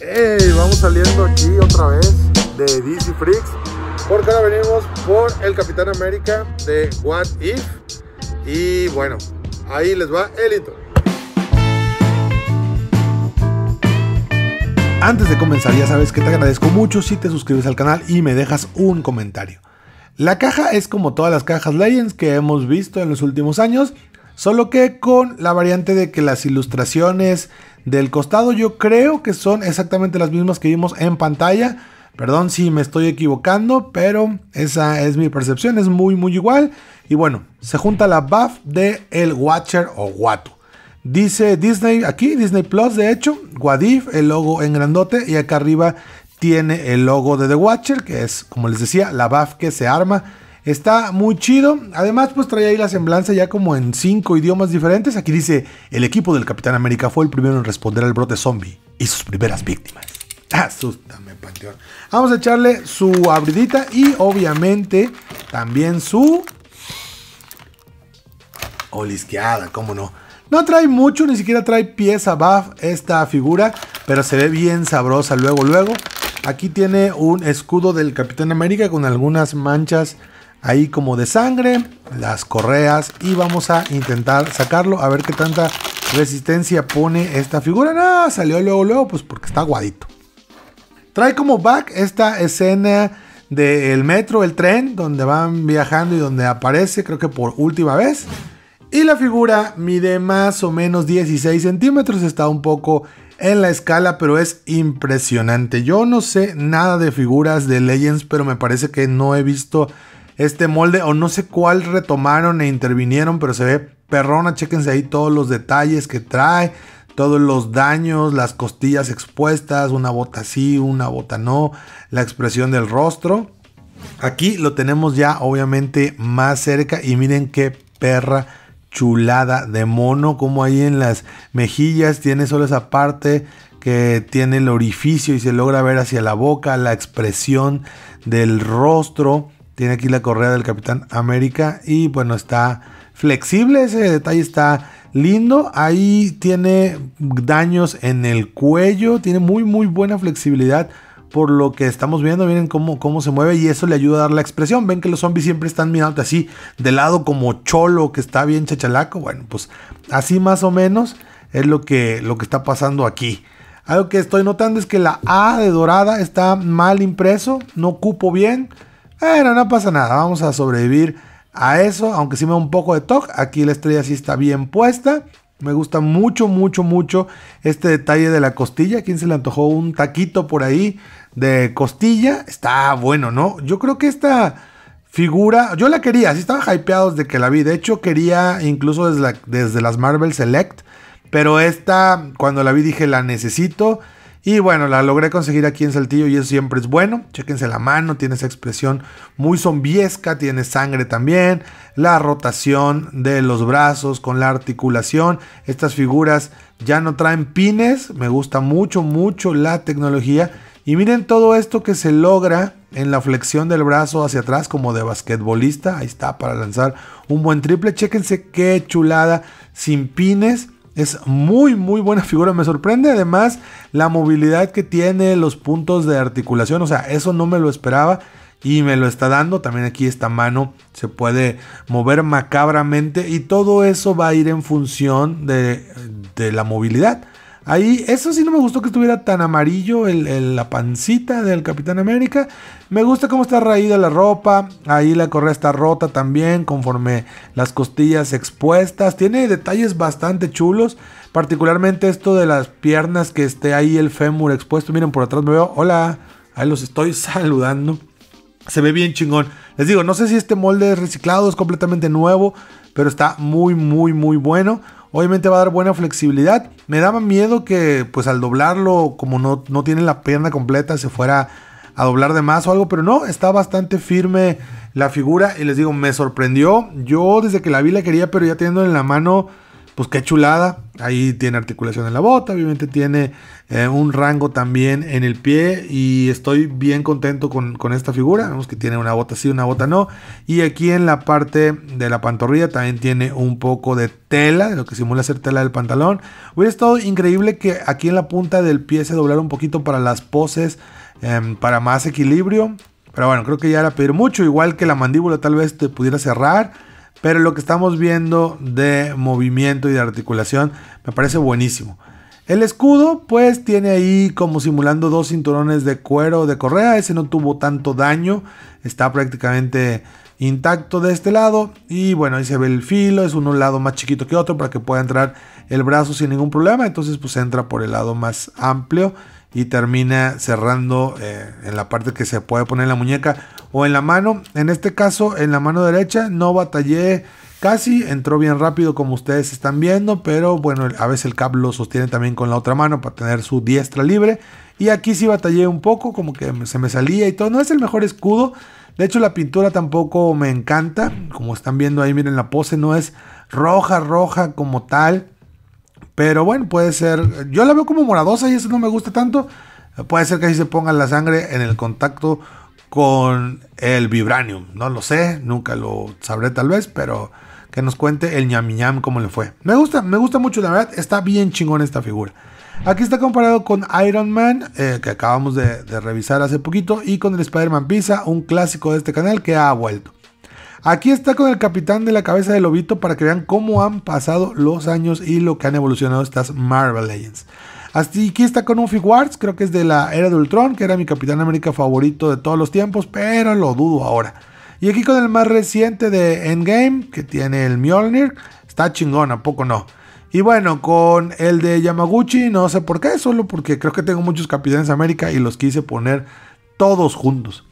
Hey, vamos saliendo aquí otra vez de DC Freaks. Porque ahora venimos por el Capitán América de What If. Y bueno, ahí les va el intro. Antes de comenzar, ya sabes que te agradezco mucho si te suscribes al canal y me dejas un comentario. La caja es como todas las cajas Legends que hemos visto en los últimos años, Solo que con la variante de que las ilustraciones del costado yo creo que son exactamente las mismas que vimos en pantalla. Perdón si me estoy equivocando, pero esa es mi percepción, es muy muy igual. Y bueno, se junta la buff de El Watcher o Watu. Dice Disney aquí, Disney Plus de hecho, Guadif, el logo en grandote y acá arriba tiene el logo de The Watcher, que es como les decía, la buff que se arma Está muy chido. Además, pues trae ahí la semblanza ya como en cinco idiomas diferentes. Aquí dice, el equipo del Capitán América fue el primero en responder al brote zombie y sus primeras víctimas. Asústame, panteón. Vamos a echarle su abridita y obviamente también su... Olisqueada, cómo no. No trae mucho, ni siquiera trae pieza buff esta figura, pero se ve bien sabrosa luego, luego. Aquí tiene un escudo del Capitán América con algunas manchas ahí como de sangre, las correas y vamos a intentar sacarlo a ver qué tanta resistencia pone esta figura. No, salió luego, luego, pues porque está aguadito. Trae como back esta escena del metro, el tren, donde van viajando y donde aparece, creo que por última vez. Y la figura mide más o menos 16 centímetros, está un poco en la escala, pero es impresionante. Yo no sé nada de figuras de Legends, pero me parece que no he visto este molde o no sé cuál retomaron e intervinieron, pero se ve perrona. Chéquense ahí todos los detalles que trae, todos los daños, las costillas expuestas, una bota sí, una bota no, la expresión del rostro. Aquí lo tenemos ya obviamente más cerca y miren qué perra chulada de mono, como ahí en las mejillas tiene solo esa parte que tiene el orificio y se logra ver hacia la boca, la expresión del rostro. Tiene aquí la correa del Capitán América y bueno, está flexible, ese detalle está lindo. Ahí tiene daños en el cuello, tiene muy muy buena flexibilidad. Por lo que estamos viendo, miren cómo, cómo se mueve y eso le ayuda a dar la expresión. Ven que los zombies siempre están mirando así, de lado como cholo, que está bien chachalaco. Bueno, pues así más o menos es lo que, lo que está pasando aquí. Algo que estoy notando es que la A de dorada está mal impreso, no cupo bien. Bueno, no pasa nada, vamos a sobrevivir a eso, aunque sí me da un poco de toque, aquí la estrella sí está bien puesta. Me gusta mucho, mucho, mucho este detalle de la costilla. ¿Quién se le antojó un taquito por ahí de costilla? Está bueno, ¿no? Yo creo que esta figura, yo la quería, sí estaba hypeados de que la vi. De hecho, quería incluso desde, desde las Marvel Select. Pero esta, cuando la vi, dije, la necesito. Y bueno, la logré conseguir aquí en Saltillo y eso siempre es bueno. Chéquense la mano, tiene esa expresión muy zombiesca, tiene sangre también. La rotación de los brazos con la articulación. Estas figuras ya no traen pines. Me gusta mucho, mucho la tecnología. Y miren todo esto que se logra en la flexión del brazo hacia atrás como de basquetbolista. Ahí está para lanzar un buen triple. Chéquense qué chulada sin pines es muy, muy buena figura. Me sorprende además la movilidad que tiene, los puntos de articulación. O sea, eso no me lo esperaba y me lo está dando. También aquí esta mano se puede mover macabramente y todo eso va a ir en función de, de la movilidad. Ahí, eso sí no me gustó que estuviera tan amarillo la pancita del Capitán América. Me gusta cómo está raída la ropa. Ahí la correa está rota también, conforme las costillas expuestas. Tiene detalles bastante chulos. Particularmente esto de las piernas que esté ahí el fémur expuesto. Miren, por atrás me veo. Hola, ahí los estoy saludando. Se ve bien chingón. Les digo, no sé si este molde es reciclado, es completamente nuevo, pero está muy, muy, muy bueno. Obviamente va a dar buena flexibilidad. Me daba miedo que pues al doblarlo, como no, no tiene la pierna completa, se fuera a doblar de más o algo, pero no, está bastante firme la figura y les digo, me sorprendió. Yo desde que la vi la quería, pero ya teniendo en la mano pues qué chulada. Ahí tiene articulación en la bota, obviamente tiene eh, un rango también en el pie y estoy bien contento con, esta figura. Vemos que tiene una bota sí, una bota no. Y aquí en la parte de la pantorrilla también tiene un poco de tela, lo que simula ser tela del pantalón. Hubiera todo increíble que aquí en la punta del pie se doblara un poquito para las poses, em, para más equilibrio. Pero bueno, creo que ya era pedir mucho, igual que la mandíbula tal vez te pudiera cerrar pero lo que estamos viendo de movimiento y de articulación me parece buenísimo. El escudo pues tiene ahí como simulando dos cinturones de cuero de correa. Ese no tuvo tanto daño. Está prácticamente intacto de este lado. Y bueno, ahí se ve el filo. Es un lado más chiquito que otro para que pueda entrar el brazo sin ningún problema. Entonces pues entra por el lado más amplio y termina cerrando eh, en la parte que se puede poner la muñeca o en la mano. En este caso, en la mano derecha, no batallé casi, entró bien rápido como ustedes están viendo, pero bueno, a veces el cap lo sostiene también con la otra mano para tener su diestra libre. Y aquí sí batallé un poco, como que se me salía y todo. No es el mejor escudo. De hecho, la pintura tampoco me encanta. Como están viendo ahí, miren la pose, no es roja, roja como tal. Pero bueno, puede ser. Yo la veo como moradosa y eso no me gusta tanto. Puede ser que así se ponga la sangre en el contacto con el vibranium. No lo sé, nunca lo sabré tal vez, pero que nos cuente el ñam ñam cómo le fue. Me gusta, me gusta mucho, la verdad, está bien chingón esta figura. Aquí está comparado con Iron Man, eh, que acabamos de, de, revisar hace poquito, y con el Spider-Man Pizza, un clásico de este canal que ha vuelto. Aquí está con el capitán de la cabeza de lobito para que vean cómo han pasado los años y lo que han evolucionado estas Marvel Legends. Así que está con un Figuarts, creo que es de la era de Ultron, que era mi Capitán América favorito de todos los tiempos, pero lo dudo ahora. Y aquí con el más reciente de Endgame, que tiene el Mjolnir, está chingón, ¿a poco no? Y bueno, con el de Yamaguchi, no sé por qué, solo porque creo que tengo muchos Capitanes América y los quise poner todos juntos.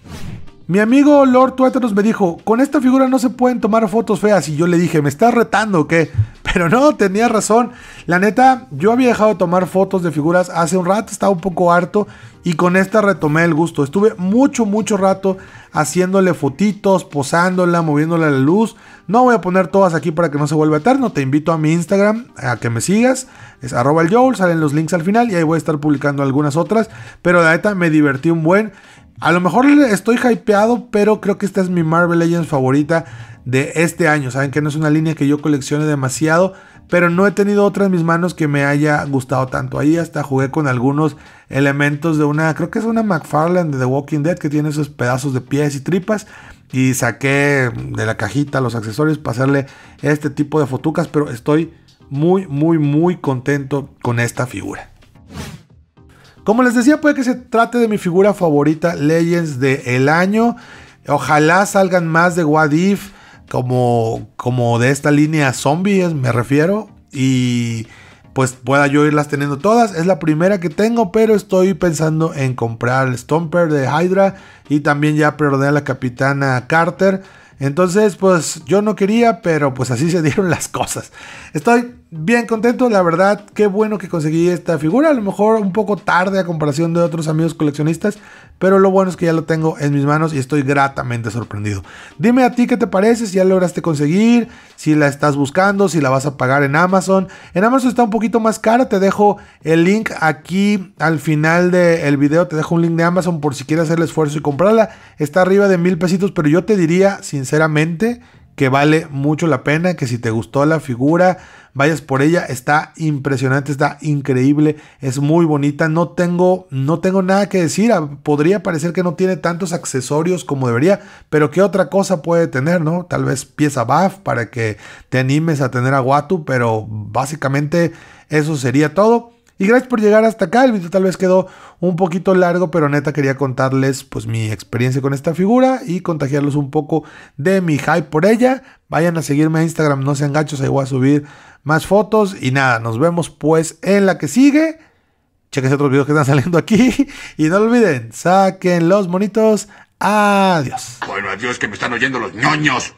Mi amigo Lord Tuétanos me dijo, con esta figura no se pueden tomar fotos feas. Y yo le dije, ¿me estás retando o qué? Pero no, tenía razón. La neta, yo había dejado de tomar fotos de figuras hace un rato, estaba un poco harto. Y con esta retomé el gusto. Estuve mucho, mucho rato haciéndole fotitos, posándola, moviéndola la luz. No voy a poner todas aquí para que no se vuelva eterno. Te invito a mi Instagram a que me sigas. Es arroba Joel, salen los links al final y ahí voy a estar publicando algunas otras. Pero la neta, me divertí un buen. A lo mejor estoy hypeado, pero creo que esta es mi Marvel Legends favorita de este año. Saben que no es una línea que yo coleccione demasiado, pero no he tenido otra en mis manos que me haya gustado tanto. Ahí hasta jugué con algunos elementos de una, creo que es una McFarlane de The Walking Dead que tiene esos pedazos de pies y tripas. Y saqué de la cajita los accesorios para hacerle este tipo de fotucas, pero estoy muy, muy, muy contento con esta figura. Como les decía, puede que se trate de mi figura favorita, Legends de año. Ojalá salgan más de What If, como, como de esta línea zombies, me refiero. Y pues pueda yo irlas teniendo todas. Es la primera que tengo, pero estoy pensando en comprar el Stomper de Hydra y también ya perdoné a la capitana Carter. Entonces, pues yo no quería, pero pues así se dieron las cosas. Estoy bien contento, la verdad, qué bueno que conseguí esta figura. A lo mejor un poco tarde a comparación de otros amigos coleccionistas, pero lo bueno es que ya lo tengo en mis manos y estoy gratamente sorprendido. Dime a ti qué te parece, si ya lograste conseguir, si la estás buscando, si la vas a pagar en Amazon. En Amazon está un poquito más cara, te dejo el link aquí al final del video, te dejo un link de Amazon por si quieres hacer el esfuerzo y comprarla. Está arriba de mil pesitos, pero yo te diría sinceramente que vale mucho la pena, que si te gustó la figura, vayas por ella, está impresionante, está increíble, es muy bonita, no tengo, no tengo nada que decir, ah, podría parecer que no tiene tantos accesorios como debería, pero qué otra cosa puede tener, ¿no? Tal vez pieza buff para que te animes a tener a Watu, pero básicamente eso sería todo. Y gracias por llegar hasta acá. El video tal vez quedó un poquito largo, pero neta quería contarles pues mi experiencia con esta figura y contagiarlos un poco de mi hype por ella. Vayan a seguirme a Instagram, no sean gachos, ahí voy a subir más fotos. Y nada, nos vemos pues en la que sigue. Chequen otros videos que están saliendo aquí. Y no olviden, saquen los monitos. Adiós. Bueno, adiós que me están oyendo los ñoños.